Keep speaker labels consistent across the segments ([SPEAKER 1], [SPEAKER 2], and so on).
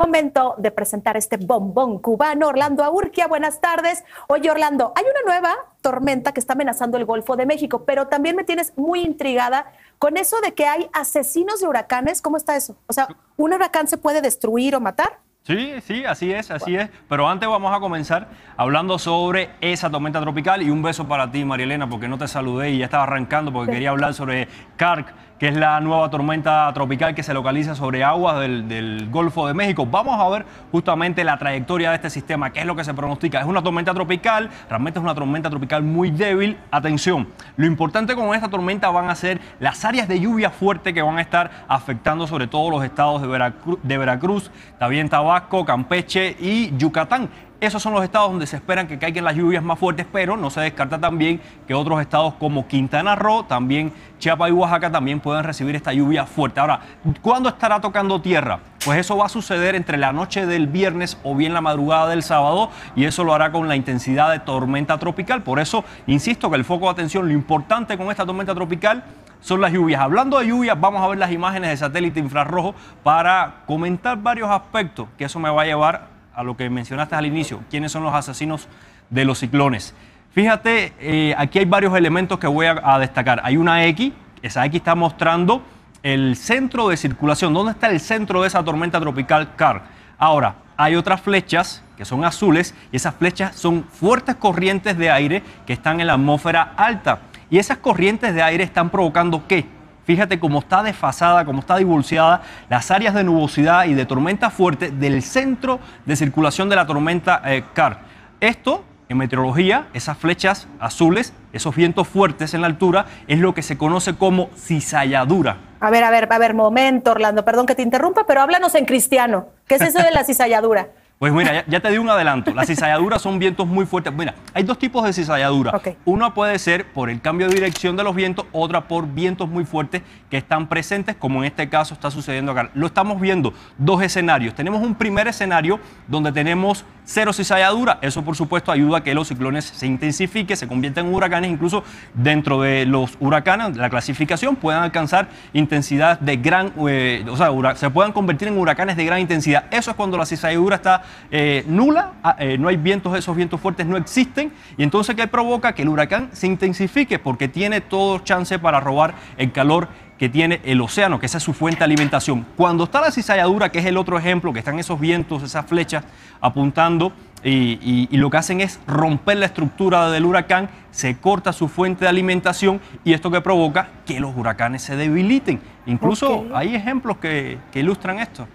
[SPEAKER 1] Momento de presentar este bombón cubano, Orlando Aurquia. Buenas tardes. Oye, Orlando, hay una nueva tormenta que está amenazando el Golfo de México, pero también me tienes muy intrigada con eso de que hay asesinos de huracanes. ¿Cómo está eso? O sea, ¿un huracán se puede destruir o matar?
[SPEAKER 2] Sí, sí, así es, así es. Pero antes vamos a comenzar hablando sobre esa tormenta tropical y un beso para ti, María Elena, porque no te saludé y ya estaba arrancando porque quería hablar sobre CARC que es la nueva tormenta tropical que se localiza sobre aguas del, Golfo de México. Vamos a ver justamente la trayectoria de este sistema, qué es lo que se pronostica. Es una tormenta tropical, realmente es una tormenta tropical muy débil. Atención, lo importante con esta tormenta van a ser las áreas de lluvia fuerte que van a estar afectando sobre todo los estados de Veracruz, de Veracruz también Tabasco, Campeche y Yucatán. Esos son los estados donde se esperan que caigan las lluvias más fuertes, pero no se descarta también que otros estados como Quintana Roo, también Chiapas y Oaxaca también puedan recibir esta lluvia fuerte. Ahora, ¿cuándo estará tocando tierra? Pues eso va a suceder entre la noche del viernes o bien la madrugada del sábado y eso lo hará con la intensidad de tormenta tropical. Por eso, insisto que el foco de atención, lo importante con esta tormenta tropical son las lluvias. Hablando de lluvias, vamos a ver las imágenes de satélite infrarrojo para comentar varios aspectos que eso me va a llevar a lo que mencionaste al inicio, quiénes son los asesinos de los ciclones. Fíjate, eh, aquí hay varios elementos que voy a, destacar. Hay una X, esa X está mostrando el centro de circulación, dónde está el centro de esa tormenta tropical CAR. Ahora, hay otras flechas que son azules y esas flechas son fuertes corrientes de aire que están en la atmósfera alta. Y esas corrientes de aire están provocando qué? Fíjate cómo está desfasada, cómo está divulciada las áreas de nubosidad y de tormenta fuerte del centro de circulación de la tormenta eh, CAR. Esto en meteorología, esas flechas azules, esos vientos fuertes en la altura, es lo que se conoce como cizalladura.
[SPEAKER 1] A ver, a ver, a ver, momento, Orlando, perdón que te interrumpa, pero háblanos en cristiano. ¿Qué es eso de la cizalladura?
[SPEAKER 2] Pues mira, ya, te di un adelanto. Las cizalladuras son vientos muy fuertes. Mira, hay dos tipos de cizalladuras. Una puede ser por el cambio de dirección de los vientos, otra por vientos muy fuertes que están presentes, como en este caso está sucediendo acá. Lo estamos viendo, dos escenarios. Tenemos un primer escenario donde tenemos cero cizalladura. Eso, por supuesto, ayuda a que los ciclones se intensifiquen, se conviertan en huracanes, incluso dentro de los huracanes, la clasificación, puedan alcanzar intensidad de gran, eh, o sea, se puedan convertir en huracanes de gran intensidad. Eso es cuando la cizalladura está eh, nula, ah, eh, no hay vientos, esos vientos fuertes no existen, y entonces, ¿qué provoca? Que el huracán se intensifique porque tiene todo chance para robar el calor que tiene el océano, que esa es su fuente de alimentación. Cuando está la cizalladura, que es el otro ejemplo, que están esos vientos, esas flechas apuntando y, lo que hacen es romper la estructura del huracán, se corta su fuente de alimentación y esto que provoca que los huracanes se debiliten. Incluso hay ejemplos que, que ilustran esto.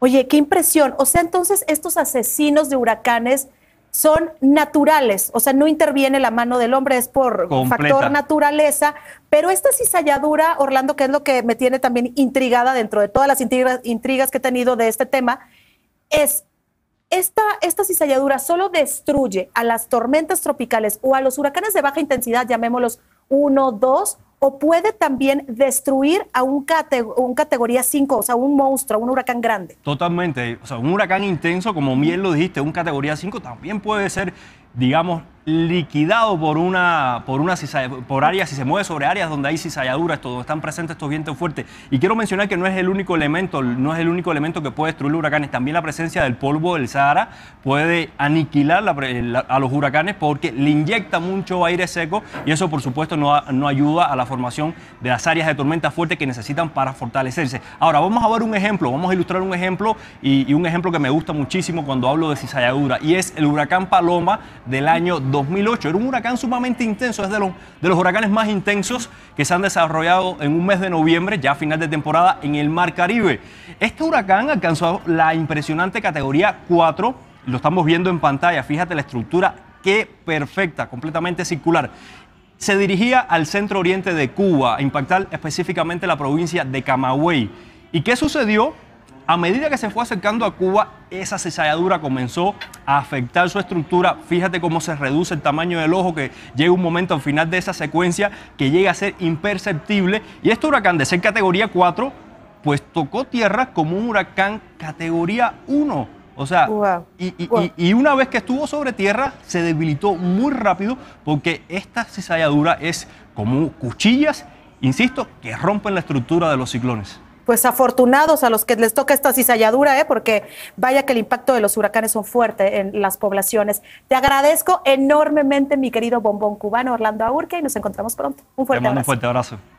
[SPEAKER 1] Oye, qué impresión. O sea, entonces estos asesinos de huracanes son naturales, o sea, no interviene la mano del hombre, es por factor naturaleza, pero esta cizalladura, Orlando, que es lo que me tiene también intrigada dentro de todas las intrigas, que he tenido de este tema, es esta, esta cizalladura solo destruye a las tormentas tropicales o a los huracanes de baja intensidad, llamémoslos uno, dos, o puede también destruir a un, categoría 5, o sea, un monstruo, un huracán grande.
[SPEAKER 2] Totalmente, o sea, un huracán intenso, como bien lo dijiste, un categoría 5 también puede ser, digamos, liquidado por una, por una por áreas, y se mueve sobre áreas donde hay cizalladuras, donde están presentes estos vientos fuertes. Y quiero mencionar que no es el único elemento, no es el único elemento que puede destruir los huracanes. También la presencia del polvo del Sahara puede aniquilar a los huracanes porque le inyecta mucho aire seco y eso por supuesto no, no ayuda a la formación de las áreas de tormenta fuerte que necesitan para fortalecerse. Ahora vamos a ver un ejemplo, vamos a ilustrar un ejemplo y, y un ejemplo que me gusta muchísimo cuando hablo de cizalladura y es el huracán Paloma del año 2008. Era un huracán sumamente intenso, es de los, de los huracanes más intensos que se han desarrollado en un mes de noviembre, ya a final de temporada, en el Mar Caribe. Este huracán alcanzó la impresionante categoría 4, lo estamos viendo en pantalla, fíjate la estructura, qué perfecta, completamente circular se dirigía al centro oriente de Cuba, a impactar específicamente la provincia de Camagüey. ¿Y qué sucedió? A medida que se fue acercando a Cuba, esa cizalladura comenzó a afectar su estructura. Fíjate cómo se reduce el tamaño del ojo, que llega un momento al final de esa secuencia que llega a ser imperceptible. Y este huracán de ser categoría 4, pues tocó tierra como un huracán categoría 1. O sea, Y, y, una vez que estuvo sobre tierra, se debilitó muy rápido porque esta cizalladura es como cuchillas, insisto, que rompen la estructura de los ciclones
[SPEAKER 1] pues afortunados a los que les toca esta cizalladura, ¿eh? porque vaya que el impacto de los huracanes son fuerte en las poblaciones. Te agradezco enormemente, mi querido bombón cubano Orlando Aurque, y nos encontramos pronto. Un fuerte Un
[SPEAKER 2] fuerte abrazo.